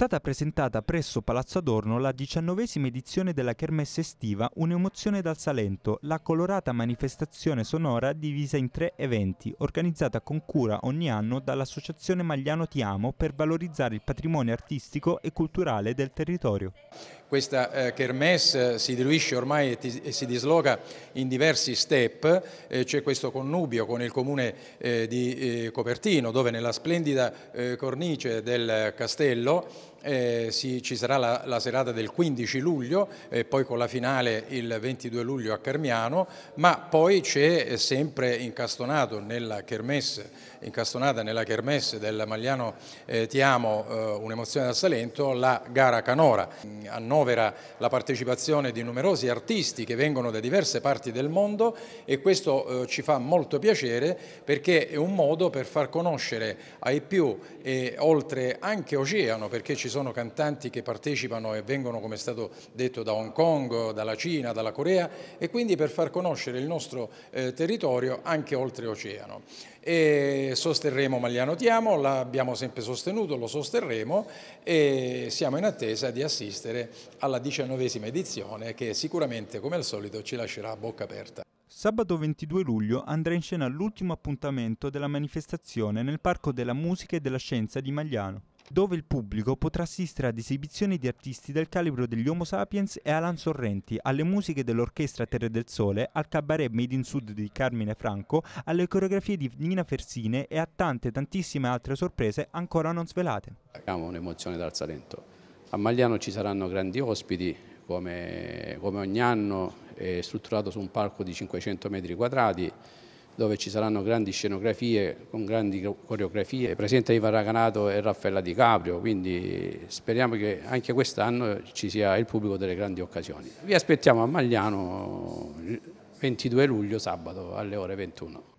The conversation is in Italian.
stata presentata presso Palazzo Adorno la diciannovesima edizione della Kermesse estiva Un'emozione dal Salento, la colorata manifestazione sonora divisa in tre eventi, organizzata con cura ogni anno dall'Associazione Magliano Ti Amo per valorizzare il patrimonio artistico e culturale del territorio questa eh, kermesse eh, si diluisce ormai e, ti, e, si disloca in diversi step, eh, c'è questo connubio con il comune eh, di eh, Copertino dove nella splendida eh, cornice del castello eh, sì, ci sarà la, la, serata del 15 luglio e eh, poi con la finale il 22 luglio a Carmiano, ma poi c'è sempre incastonato nella kermesse, incastonata nella kermesse del Magliano Tiamo, un'emozione da Salento, la gara Canora. A noi annovera la partecipazione di numerosi artisti che vengono da diverse parti del mondo e questo eh, ci fa molto piacere perché è un modo per far conoscere ai più e oltre anche oceano perché ci sono cantanti che partecipano e vengono come è stato detto da Hong Kong, dalla Cina, dalla Corea e quindi per far conoscere il nostro eh, territorio anche oltre oceano. E sosterremo Magliano Tiamo, l'abbiamo sempre sostenuto, lo sosterremo e siamo in attesa di assistere alla diciannovesima edizione che sicuramente come al solito ci lascerà a bocca aperta. Sabato 22 luglio andrà in scena l'ultimo appuntamento della manifestazione nel Parco della Musica e della Scienza di Magliano dove il pubblico potrà assistere ad esibizioni di artisti del calibro degli Homo Sapiens e Alan Sorrenti, alle musiche dell'Orchestra Terre del Sole, al cabaret Made in Sud di Carmine Franco, alle coreografie di Nina Fersine e a tante tantissime altre sorprese ancora non svelate. Abbiamo un'emozione Salento. A Magliano ci saranno grandi ospiti, come, come ogni anno è strutturato su un parco di 500 metri quadrati, dove ci saranno grandi scenografie con grandi coreografie, presente Ivan Raganato e Raffaella Di Caprio, quindi speriamo che anche quest'anno ci sia il pubblico delle grandi occasioni. Vi aspettiamo a Magliano 22 luglio sabato alle ore 21.